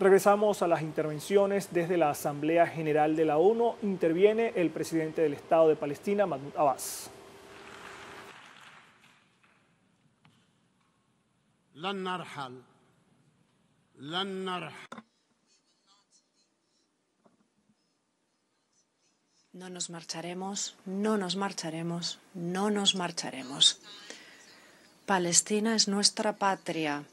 Regresamos a las intervenciones desde la Asamblea General de la ONU. Interviene el presidente del Estado de Palestina, Mahmoud Abbas. No nos marcharemos, no nos marcharemos, no nos marcharemos. Palestina es nuestra patria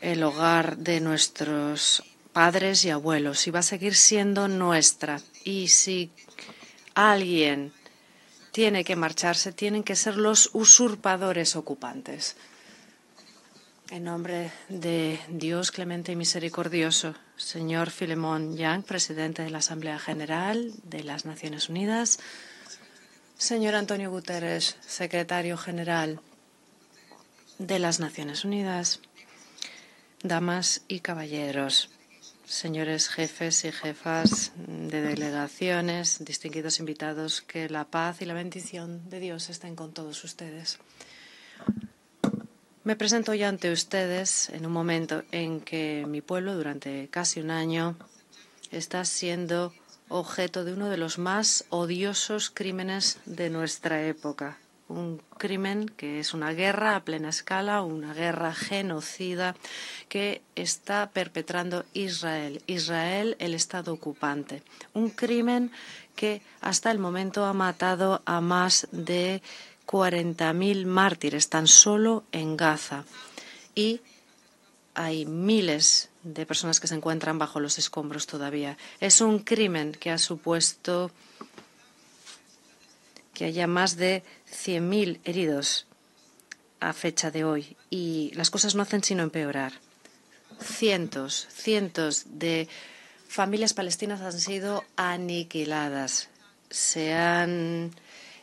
el hogar de nuestros padres y abuelos y va a seguir siendo nuestra. Y si alguien tiene que marcharse, tienen que ser los usurpadores ocupantes. En nombre de Dios clemente y misericordioso, señor Filemón Yang, presidente de la Asamblea General de las Naciones Unidas, señor Antonio Guterres, secretario general de las Naciones Unidas, damas y caballeros, señores jefes y jefas de delegaciones, distinguidos invitados, que la paz y la bendición de Dios estén con todos ustedes. Me presento ya ante ustedes en un momento en que mi pueblo durante casi un año está siendo objeto de uno de los más odiosos crímenes de nuestra época un crimen que es una guerra a plena escala, una guerra genocida que está perpetrando Israel, Israel el Estado ocupante. Un crimen que hasta el momento ha matado a más de 40.000 mártires tan solo en Gaza. Y hay miles de personas que se encuentran bajo los escombros todavía. Es un crimen que ha supuesto que haya más de 100.000 heridos a fecha de hoy y las cosas no hacen sino empeorar. Cientos, cientos de familias palestinas han sido aniquiladas, se han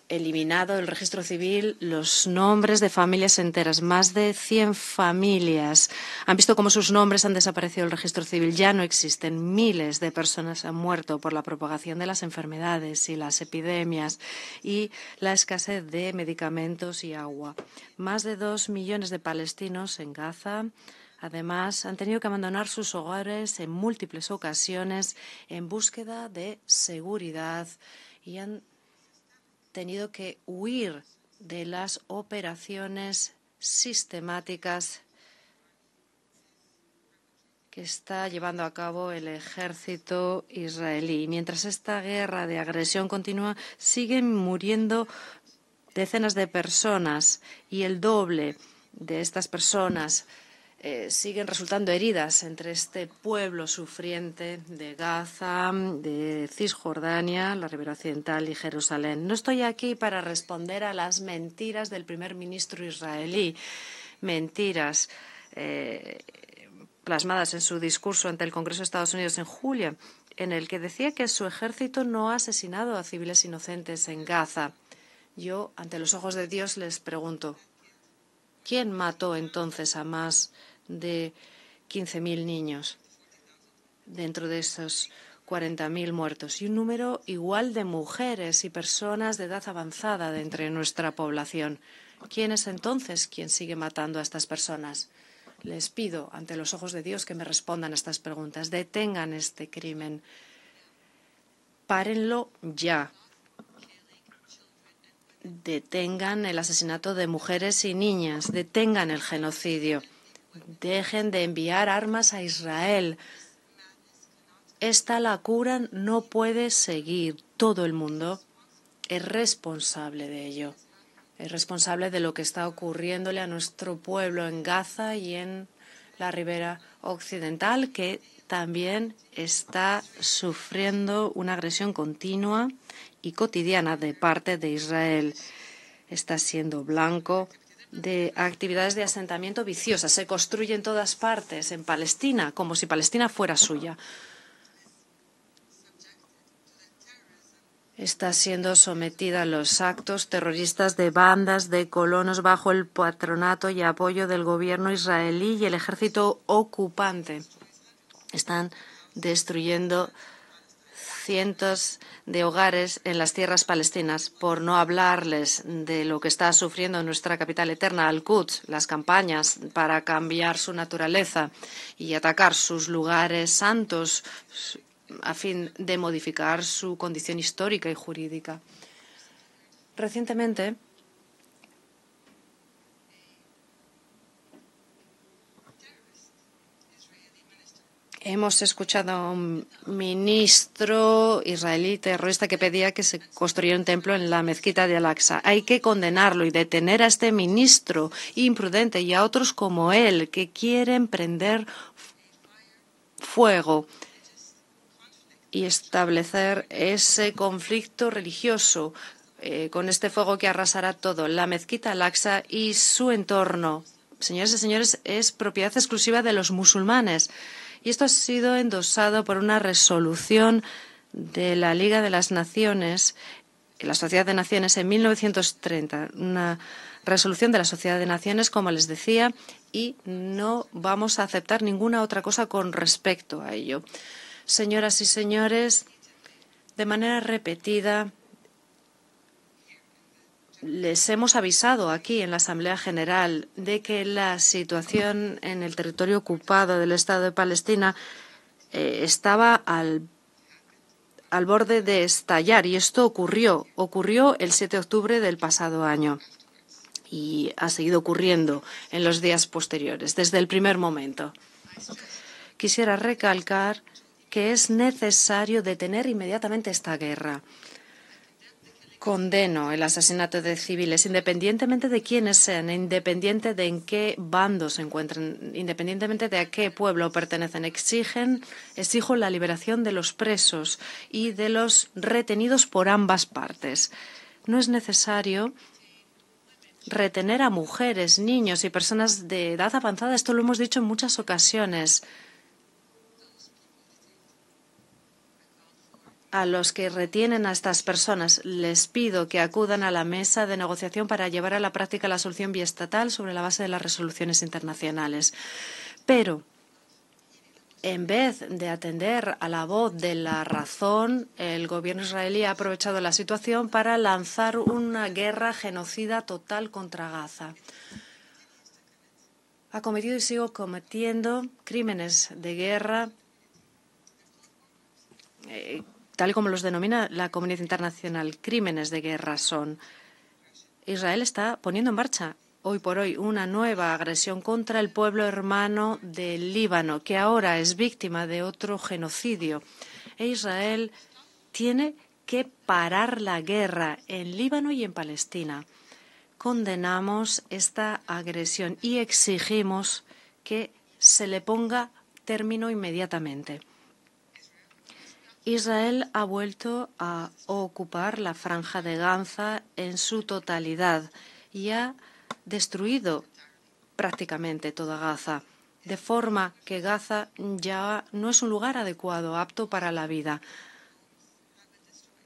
eliminado el registro civil los nombres de familias enteras. Más de 100 familias han visto cómo sus nombres han desaparecido el registro civil. Ya no existen. Miles de personas han muerto por la propagación de las enfermedades y las epidemias y la escasez de medicamentos y agua. Más de dos millones de palestinos en Gaza Además, han tenido que abandonar sus hogares en múltiples ocasiones en búsqueda de seguridad y han tenido que huir de las operaciones sistemáticas que está llevando a cabo el ejército israelí. Mientras esta guerra de agresión continúa, siguen muriendo decenas de personas y el doble de estas personas eh, siguen resultando heridas entre este pueblo sufriente de Gaza, de Cisjordania, la Ribera Occidental y Jerusalén. No estoy aquí para responder a las mentiras del primer ministro israelí, mentiras eh, plasmadas en su discurso ante el Congreso de Estados Unidos en julio, en el que decía que su ejército no ha asesinado a civiles inocentes en Gaza. Yo, ante los ojos de Dios, les pregunto, ¿quién mató entonces a más de 15.000 niños dentro de esos 40.000 muertos y un número igual de mujeres y personas de edad avanzada de entre nuestra población. ¿Quién es entonces quien sigue matando a estas personas? Les pido, ante los ojos de Dios, que me respondan a estas preguntas. Detengan este crimen. Párenlo ya. Detengan el asesinato de mujeres y niñas. Detengan el genocidio. Dejen de enviar armas a Israel. Esta lacura no puede seguir. Todo el mundo es responsable de ello. Es responsable de lo que está ocurriéndole a nuestro pueblo en Gaza y en la ribera occidental, que también está sufriendo una agresión continua y cotidiana de parte de Israel. Está siendo blanco de actividades de asentamiento viciosas. Se construye en todas partes, en Palestina, como si Palestina fuera suya. Está siendo sometida a los actos terroristas de bandas de colonos bajo el patronato y apoyo del gobierno israelí y el ejército ocupante. Están destruyendo cientos de hogares en las tierras palestinas, por no hablarles de lo que está sufriendo nuestra capital eterna, Al-Quds, las campañas para cambiar su naturaleza y atacar sus lugares santos a fin de modificar su condición histórica y jurídica. Recientemente, Hemos escuchado a un ministro israelí terrorista que pedía que se construyera un templo en la mezquita de Al-Aqsa. Hay que condenarlo y detener a este ministro imprudente y a otros como él que quieren prender fuego y establecer ese conflicto religioso eh, con este fuego que arrasará todo, la mezquita Al-Aqsa y su entorno. Señoras y señores, es propiedad exclusiva de los musulmanes. Y esto ha sido endosado por una resolución de la Liga de las Naciones, la Sociedad de Naciones en 1930, una resolución de la Sociedad de Naciones, como les decía, y no vamos a aceptar ninguna otra cosa con respecto a ello. Señoras y señores, de manera repetida, les hemos avisado aquí en la Asamblea General de que la situación en el territorio ocupado del Estado de Palestina eh, estaba al, al borde de estallar y esto ocurrió. Ocurrió el 7 de octubre del pasado año y ha seguido ocurriendo en los días posteriores, desde el primer momento. Quisiera recalcar que es necesario detener inmediatamente esta guerra condeno el asesinato de civiles, independientemente de quiénes sean, independientemente de en qué bando se encuentren, independientemente de a qué pueblo pertenecen. Exigen, exijo la liberación de los presos y de los retenidos por ambas partes. No es necesario retener a mujeres, niños y personas de edad avanzada. Esto lo hemos dicho en muchas ocasiones. a los que retienen a estas personas. Les pido que acudan a la mesa de negociación para llevar a la práctica la solución biestatal sobre la base de las resoluciones internacionales. Pero en vez de atender a la voz de la razón, el gobierno israelí ha aprovechado la situación para lanzar una guerra genocida total contra Gaza. Ha cometido y sigo cometiendo crímenes de guerra eh, tal como los denomina la comunidad internacional, crímenes de guerra son. Israel está poniendo en marcha hoy por hoy una nueva agresión contra el pueblo hermano del Líbano, que ahora es víctima de otro genocidio. E Israel tiene que parar la guerra en Líbano y en Palestina. Condenamos esta agresión y exigimos que se le ponga término inmediatamente. Israel ha vuelto a ocupar la franja de Gaza en su totalidad y ha destruido prácticamente toda Gaza, de forma que Gaza ya no es un lugar adecuado, apto para la vida.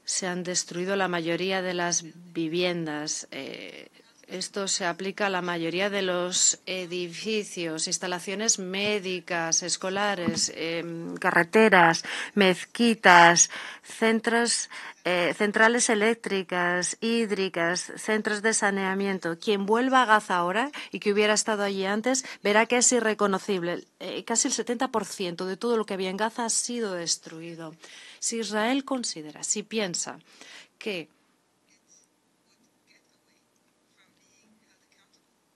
Se han destruido la mayoría de las viviendas. Eh, esto se aplica a la mayoría de los edificios, instalaciones médicas, escolares, em, carreteras, mezquitas, centros, eh, centrales eléctricas, hídricas, centros de saneamiento. Quien vuelva a Gaza ahora y que hubiera estado allí antes verá que es irreconocible. Eh, casi el 70% de todo lo que había en Gaza ha sido destruido. Si Israel considera, si piensa que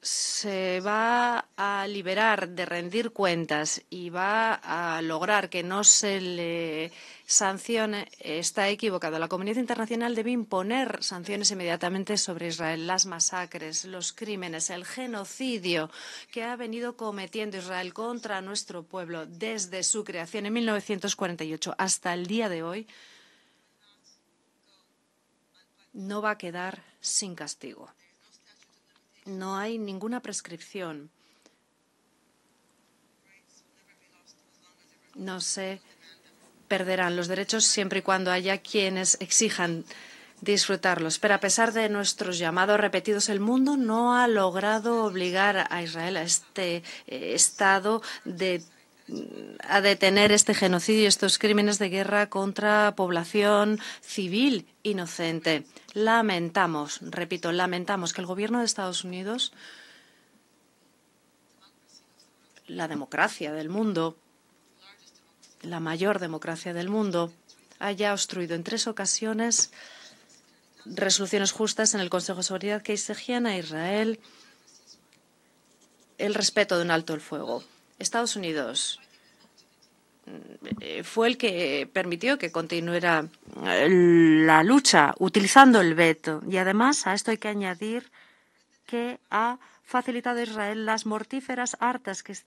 se va a liberar de rendir cuentas y va a lograr que no se le sancione está equivocado. La comunidad internacional debe imponer sanciones inmediatamente sobre Israel. Las masacres, los crímenes, el genocidio que ha venido cometiendo Israel contra nuestro pueblo desde su creación en 1948 hasta el día de hoy no va a quedar sin castigo. No hay ninguna prescripción. No se perderán los derechos siempre y cuando haya quienes exijan disfrutarlos. Pero a pesar de nuestros llamados repetidos, el mundo no ha logrado obligar a Israel a este eh, estado de a detener este genocidio, estos crímenes de guerra contra población civil inocente. Lamentamos, repito, lamentamos que el gobierno de Estados Unidos, la democracia del mundo, la mayor democracia del mundo, haya obstruido en tres ocasiones resoluciones justas en el Consejo de Seguridad que exigían a Israel el respeto de un alto el fuego. Estados Unidos eh, fue el que permitió que continuara eh, la lucha utilizando el veto. Y además a esto hay que añadir que ha facilitado a Israel las mortíferas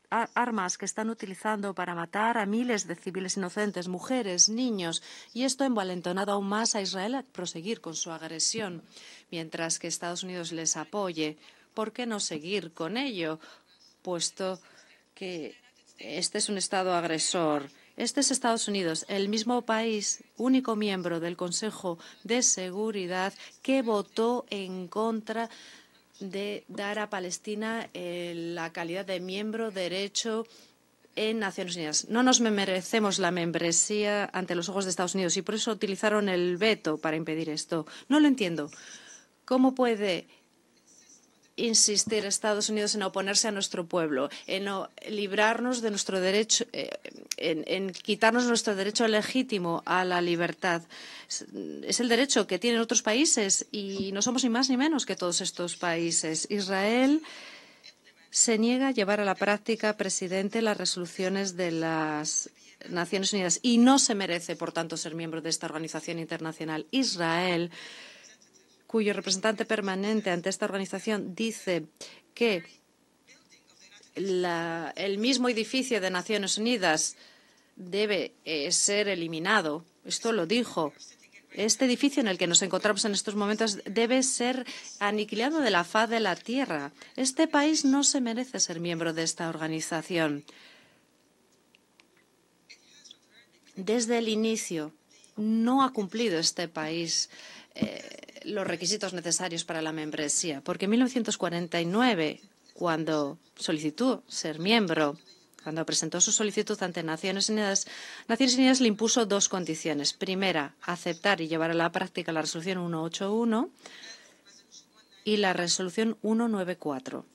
armas que están utilizando para matar a miles de civiles inocentes, mujeres, niños, y esto ha envalentonado aún más a Israel a proseguir con su agresión, mientras que Estados Unidos les apoye. ¿Por qué no seguir con ello? Puesto que este es un Estado agresor. Este es Estados Unidos, el mismo país, único miembro del Consejo de Seguridad que votó en contra de dar a Palestina eh, la calidad de miembro derecho en Naciones Unidas. No nos merecemos la membresía ante los ojos de Estados Unidos y por eso utilizaron el veto para impedir esto. No lo entiendo. ¿Cómo puede insistir Estados Unidos en oponerse a nuestro pueblo, en librarnos de nuestro derecho, eh, en, en, quitarnos nuestro derecho legítimo a la libertad. Es el derecho que tienen otros países y no somos ni más ni menos que todos estos países. Israel se niega a llevar a la práctica, presidente, las resoluciones de las Naciones Unidas y no se merece, por tanto, ser miembro de esta organización internacional. Israel cuyo representante permanente ante esta organización dice que el mismo edificio de Naciones Unidas debe eh, ser eliminado. Esto lo dijo. Este edificio en el que nos encontramos en estos momentos debe ser aniquilado de la faz de la tierra. Este país no se merece ser miembro de esta organización. Desde el inicio no ha cumplido este país eh, los requisitos necesarios para la membresía, porque en 1949, cuando solicitó ser miembro, cuando presentó su solicitud ante Naciones Unidas, Naciones Unidas le impuso dos condiciones. Primera, aceptar y llevar a la práctica la resolución 181 y la resolución 194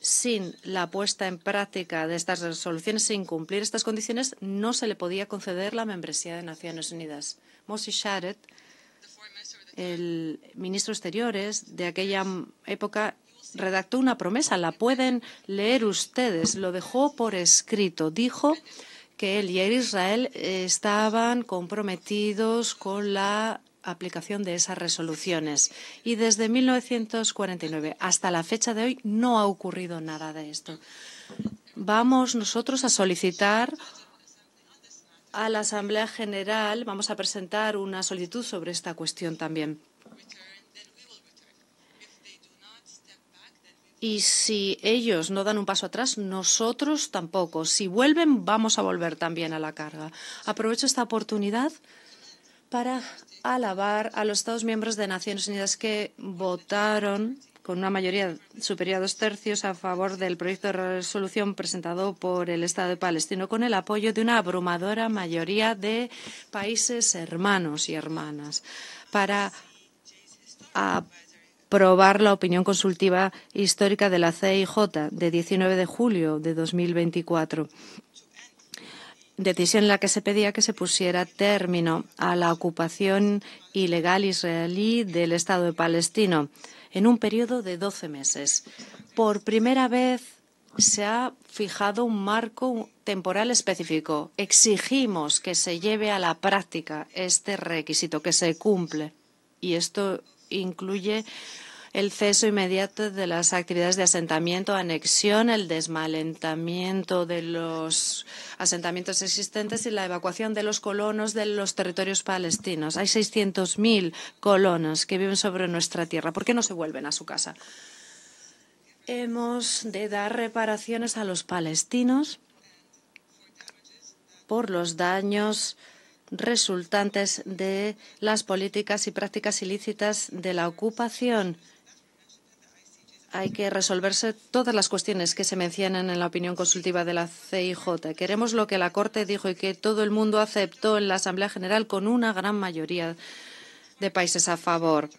sin la puesta en práctica de estas resoluciones, sin cumplir estas condiciones, no se le podía conceder la membresía de Naciones Unidas. Moshe Sharet el ministro de Exteriores de aquella época redactó una promesa, la pueden leer ustedes, lo dejó por escrito, dijo que él y Israel estaban comprometidos con la aplicación de esas resoluciones. Y desde 1949 hasta la fecha de hoy no ha ocurrido nada de esto. Vamos nosotros a solicitar a la Asamblea General vamos a presentar una solicitud sobre esta cuestión también. Y si ellos no dan un paso atrás, nosotros tampoco. Si vuelven, vamos a volver también a la carga. Aprovecho esta oportunidad para alabar a los Estados miembros de Naciones Unidas que votaron con una mayoría superior a dos tercios a favor del proyecto de resolución presentado por el Estado de Palestino, con el apoyo de una abrumadora mayoría de países hermanos y hermanas, para aprobar la opinión consultiva histórica de la CIJ de 19 de julio de 2024 decisión en la que se pedía que se pusiera término a la ocupación ilegal israelí del Estado de Palestino en un periodo de 12 meses. Por primera vez se ha fijado un marco temporal específico. Exigimos que se lleve a la práctica este requisito, que se cumple. Y esto incluye el ceso inmediato de las actividades de asentamiento, anexión, el desmalentamiento de los asentamientos existentes y la evacuación de los colonos de los territorios palestinos. Hay 600.000 colonos que viven sobre nuestra tierra. ¿Por qué no se vuelven a su casa? Hemos de dar reparaciones a los palestinos por los daños resultantes de las políticas y prácticas ilícitas de la ocupación hay que resolverse todas las cuestiones que se mencionan en la opinión consultiva de la CIJ. Queremos lo que la Corte dijo y que todo el mundo aceptó en la Asamblea General con una gran mayoría de países a favor,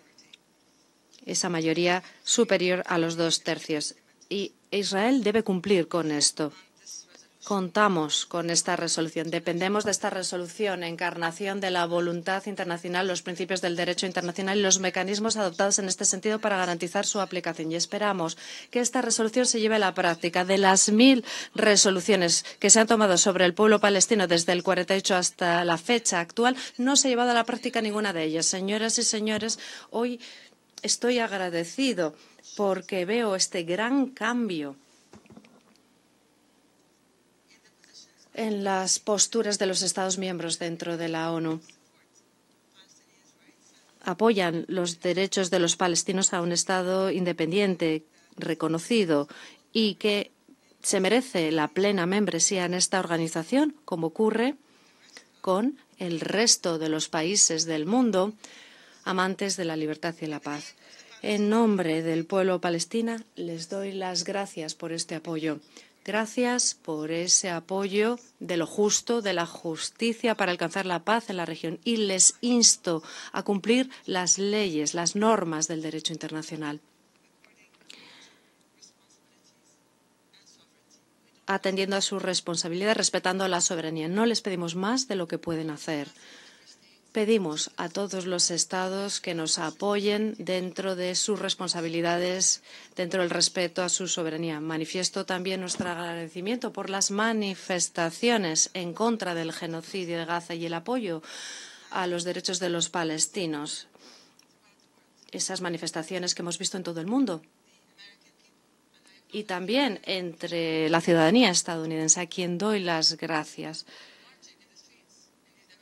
esa mayoría superior a los dos tercios. Y Israel debe cumplir con esto contamos con esta resolución, dependemos de esta resolución, encarnación de la voluntad internacional, los principios del derecho internacional y los mecanismos adoptados en este sentido para garantizar su aplicación. Y esperamos que esta resolución se lleve a la práctica. De las mil resoluciones que se han tomado sobre el pueblo palestino desde el 48 hasta la fecha actual, no se ha llevado a la práctica ninguna de ellas. Señoras y señores, hoy estoy agradecido porque veo este gran cambio en las posturas de los Estados miembros dentro de la ONU. Apoyan los derechos de los palestinos a un Estado independiente, reconocido y que se merece la plena membresía en esta organización, como ocurre con el resto de los países del mundo amantes de la libertad y la paz. En nombre del pueblo palestina, les doy las gracias por este apoyo. Gracias por ese apoyo de lo justo, de la justicia para alcanzar la paz en la región y les insto a cumplir las leyes, las normas del derecho internacional. atendiendo a su responsabilidad, respetando la soberanía. No les pedimos más de lo que pueden hacer pedimos a todos los estados que nos apoyen dentro de sus responsabilidades, dentro del respeto a su soberanía. Manifiesto también nuestro agradecimiento por las manifestaciones en contra del genocidio de Gaza y el apoyo a los derechos de los palestinos. Esas manifestaciones que hemos visto en todo el mundo y también entre la ciudadanía estadounidense, a quien doy las gracias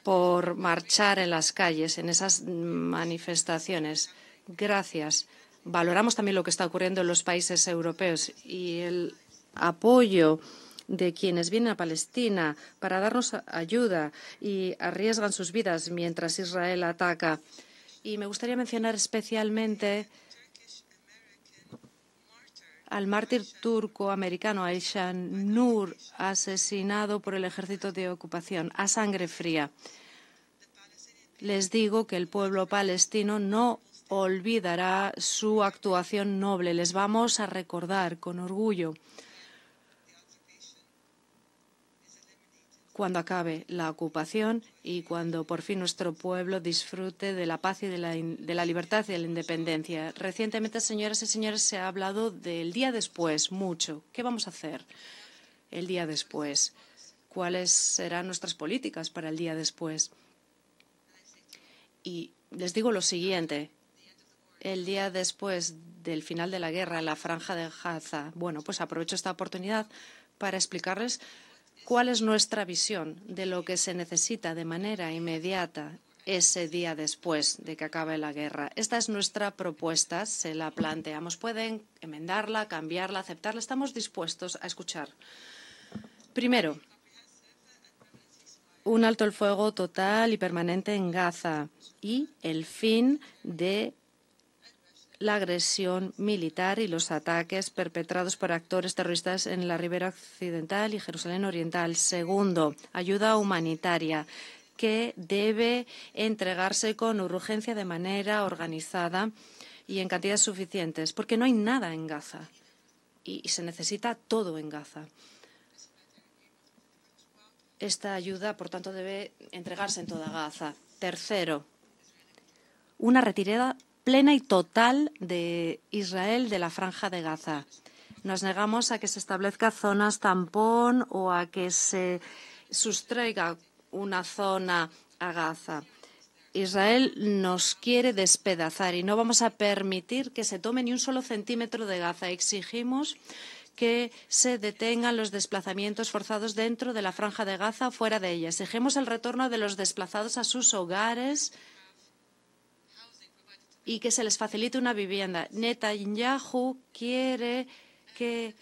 por marchar en las calles, en esas manifestaciones. Gracias. Valoramos también lo que está ocurriendo en los países europeos y el apoyo de quienes vienen a Palestina para darnos ayuda y arriesgan sus vidas mientras Israel ataca. Y me gustaría mencionar especialmente al mártir turco-americano Aishan Nur, asesinado por el ejército de ocupación a sangre fría. Les digo que el pueblo palestino no olvidará su actuación noble. Les vamos a recordar con orgullo. cuando acabe la ocupación y cuando por fin nuestro pueblo disfrute de la paz y de la, libertad y de la independencia. Recientemente, señoras y señores, se ha hablado del día después mucho. ¿Qué vamos a hacer el día después? ¿Cuáles serán nuestras políticas para el día después? Y les digo lo siguiente. El día después del final de la guerra, en la franja de Gaza. Bueno, pues aprovecho esta oportunidad para explicarles cuál es nuestra visión de lo que se necesita de manera inmediata ese día después de que acabe la guerra. Esta es nuestra propuesta, se la planteamos. Pueden enmendarla, cambiarla, aceptarla. Estamos dispuestos a escuchar. Primero, un alto el fuego total y permanente en Gaza y el fin de la agresión militar y los ataques perpetrados por actores terroristas en la Ribera Occidental y Jerusalén Oriental. Segundo, ayuda humanitaria que debe entregarse con urgencia de manera organizada y en cantidades suficientes, porque no hay nada en Gaza y se necesita todo en Gaza. Esta ayuda, por tanto, debe entregarse en toda Gaza. Tercero, una retirada plena y total de Israel de la franja de Gaza. Nos negamos a que se establezca zonas tampón o a que se sustraiga una zona a Gaza. Israel nos quiere despedazar y no vamos a permitir que se tome ni un solo centímetro de Gaza. Exigimos que se detengan los desplazamientos forzados dentro de la franja de Gaza o fuera de ella. Exigimos el retorno de los desplazados a sus hogares y que se les facilite una vivienda. Netanyahu quiere que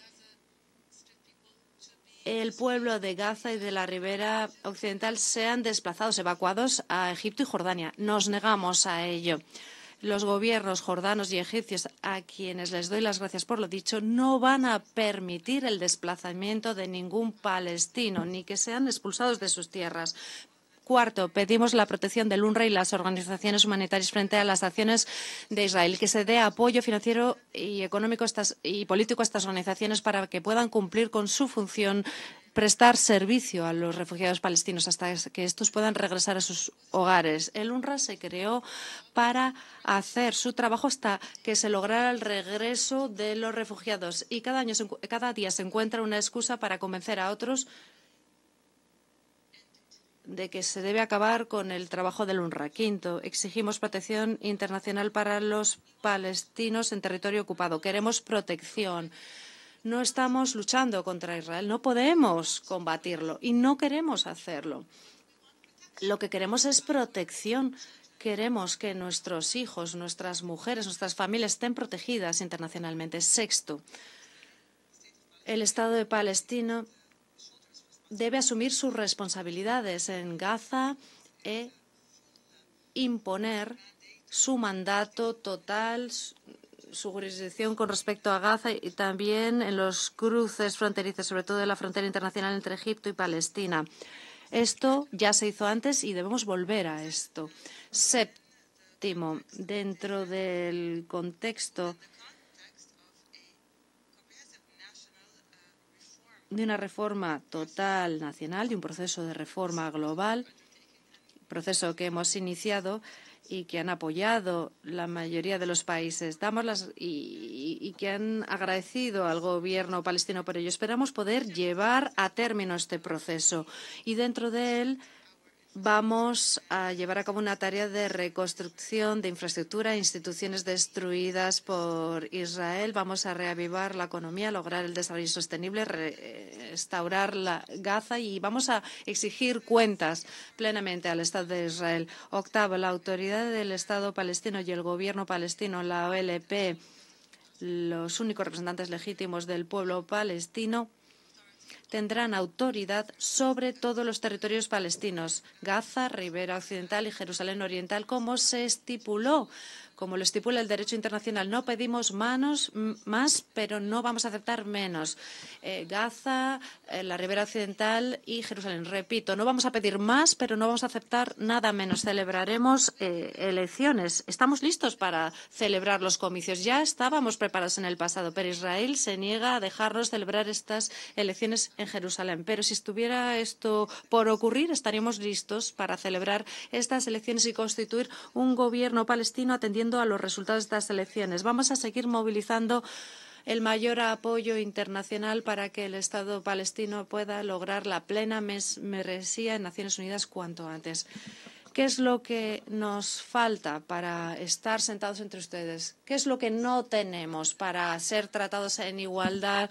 el pueblo de Gaza y de la ribera occidental sean desplazados, evacuados a Egipto y Jordania. Nos negamos a ello. Los gobiernos jordanos y egipcios, a quienes les doy las gracias por lo dicho, no van a permitir el desplazamiento de ningún palestino, ni que sean expulsados de sus tierras. Cuarto, pedimos la protección del UNRWA y las organizaciones humanitarias frente a las acciones de Israel, que se dé apoyo financiero y económico y político a estas organizaciones para que puedan cumplir con su función prestar servicio a los refugiados palestinos hasta que estos puedan regresar a sus hogares. El UNRWA se creó para hacer su trabajo hasta que se lograra el regreso de los refugiados y cada, año, cada día se encuentra una excusa para convencer a otros de que se debe acabar con el trabajo del UNRWA. Quinto, exigimos protección internacional para los palestinos en territorio ocupado. Queremos protección. No estamos luchando contra Israel, no podemos combatirlo y no queremos hacerlo. Lo que queremos es protección. Queremos que nuestros hijos, nuestras mujeres, nuestras familias estén protegidas internacionalmente. Sexto, el Estado de Palestina debe asumir sus responsabilidades en Gaza e imponer su mandato total, su jurisdicción con respecto a Gaza y también en los cruces fronterizos, sobre todo en la frontera internacional entre Egipto y Palestina. Esto ya se hizo antes y debemos volver a esto. Séptimo, dentro del contexto de una reforma total nacional, de un proceso de reforma global, proceso que hemos iniciado y que han apoyado la mayoría de los países y, y, que han agradecido al gobierno palestino por ello. Esperamos poder llevar a término este proceso y dentro de él vamos a llevar a cabo una tarea de reconstrucción de infraestructura, instituciones destruidas por Israel. Vamos a reavivar la economía, lograr el desarrollo sostenible, eh, restaurar la Gaza y vamos a exigir cuentas plenamente al Estado de Israel. Octavo, la autoridad del Estado palestino y el gobierno palestino, la OLP, los únicos representantes legítimos del pueblo palestino, tendrán autoridad sobre todos los territorios palestinos, Gaza, Ribera Occidental y Jerusalén Oriental, como se estipuló como lo estipula el derecho internacional, no pedimos manos, más, pero no vamos a aceptar menos. Eh, Gaza, eh, la Ribera Occidental y Jerusalén. Repito, no vamos a pedir más, pero no vamos a aceptar nada menos. Celebraremos eh, elecciones. Estamos listos para celebrar los comicios. Ya estábamos preparados en el pasado, pero Israel se niega a dejarnos celebrar estas elecciones en Jerusalén. Pero si estuviera esto por ocurrir, estaríamos listos para celebrar estas elecciones y constituir un gobierno palestino atendiendo a los resultados de estas elecciones. Vamos a seguir movilizando el mayor apoyo internacional para que el Estado palestino pueda lograr la plena mes meresía en Naciones Unidas cuanto antes. ¿Qué es lo que nos falta para estar sentados entre ustedes? ¿Qué es lo que no tenemos para ser tratados en igualdad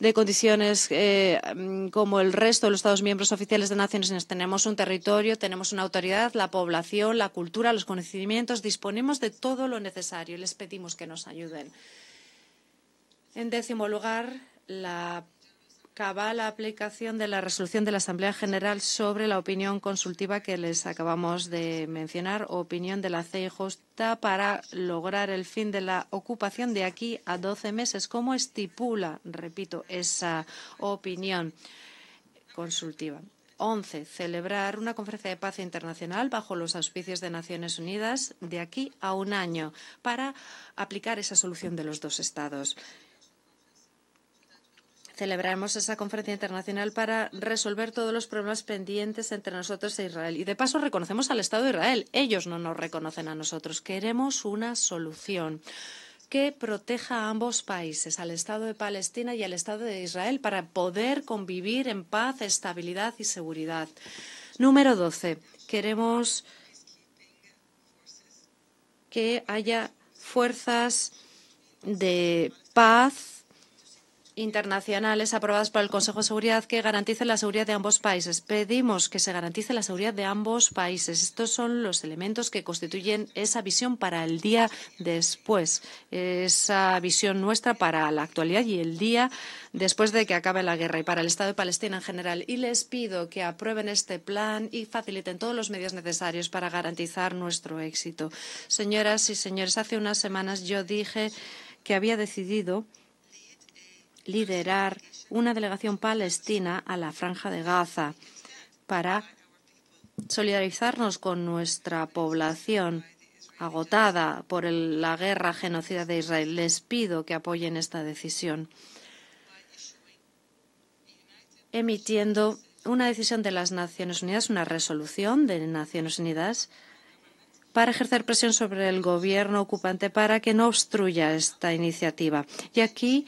de condiciones eh, mm, como el resto de los Estados miembros oficiales de Naciones Unidas? Tenemos un territorio, tenemos una autoridad, la población, la cultura, los conocimientos, disponemos de todo lo necesario y les pedimos que nos ayuden. En décimo lugar, la la aplicación de la resolución de la Asamblea General sobre la opinión consultiva que les acabamos de mencionar, opinión de la CIJ para lograr el fin de la ocupación de aquí a 12 meses, ¿Cómo estipula, repito, esa opinión consultiva. 11. Celebrar una conferencia de paz internacional bajo los auspicios de Naciones Unidas de aquí a un año para aplicar esa solución de los dos estados celebraremos esa conferencia internacional para resolver todos los problemas pendientes entre nosotros e Israel. Y de paso reconocemos al Estado de Israel. Ellos no nos reconocen a nosotros. Queremos una solución que proteja a ambos países, al Estado de Palestina y al Estado de Israel, para poder convivir en paz, estabilidad y seguridad. Número 12. Queremos que haya fuerzas de paz internacionales aprobadas por el Consejo de Seguridad que garanticen la seguridad de ambos países. Pedimos que se garantice la seguridad de ambos países. Estos son los elementos que constituyen esa visión para el día después, esa visión nuestra para la actualidad y el día después de que acabe la guerra y para el Estado de Palestina en general. Y les pido que aprueben este plan y faciliten todos los medios necesarios para garantizar nuestro éxito. Señoras y señores, hace unas semanas yo dije que había decidido liderar una delegación palestina a la franja de Gaza para solidarizarnos con nuestra población agotada por la guerra genocida de Israel. Les pido que apoyen esta decisión, emitiendo una decisión de las Naciones Unidas, una resolución de Naciones Unidas, para ejercer presión sobre el gobierno ocupante para que no obstruya esta iniciativa. Y aquí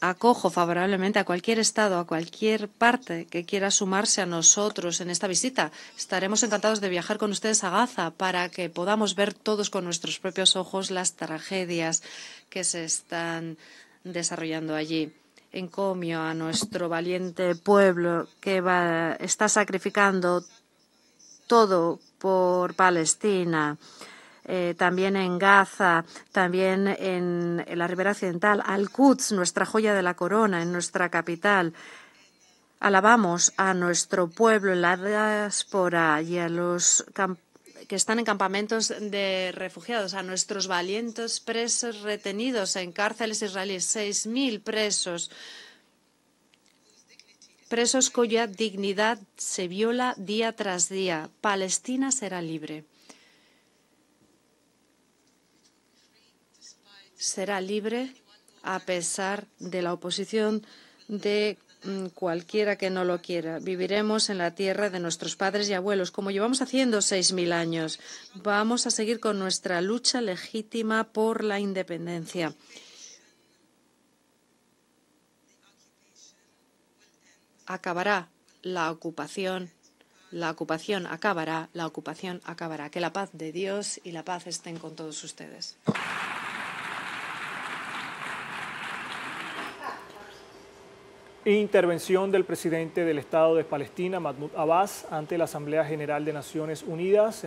acojo favorablemente a cualquier Estado, a cualquier parte que quiera sumarse a nosotros en esta visita. Estaremos encantados de viajar con ustedes a Gaza para que podamos ver todos con nuestros propios ojos las tragedias que se están desarrollando allí. Encomio a nuestro valiente pueblo que está sacrificando todo por Palestina. Eh, también en Gaza, también en, la Ribera Occidental, Al-Quds, nuestra joya de la corona, en nuestra capital. Alabamos a nuestro pueblo en la diáspora y a los que están en campamentos de refugiados, a nuestros valientes presos retenidos en cárceles israelíes, 6.000 presos presos cuya dignidad se viola día tras día. Palestina será libre. será libre a pesar de la oposición de mm, cualquiera que no lo quiera. Viviremos en la tierra de nuestros padres y abuelos, como llevamos haciendo seis mil años. Vamos a seguir con nuestra lucha legítima por la independencia. Acabará la ocupación, la ocupación acabará, la ocupación acabará. Que la paz de Dios y la paz estén con todos ustedes. Intervención del presidente del Estado de Palestina, Mahmoud Abbas, ante la Asamblea General de Naciones Unidas.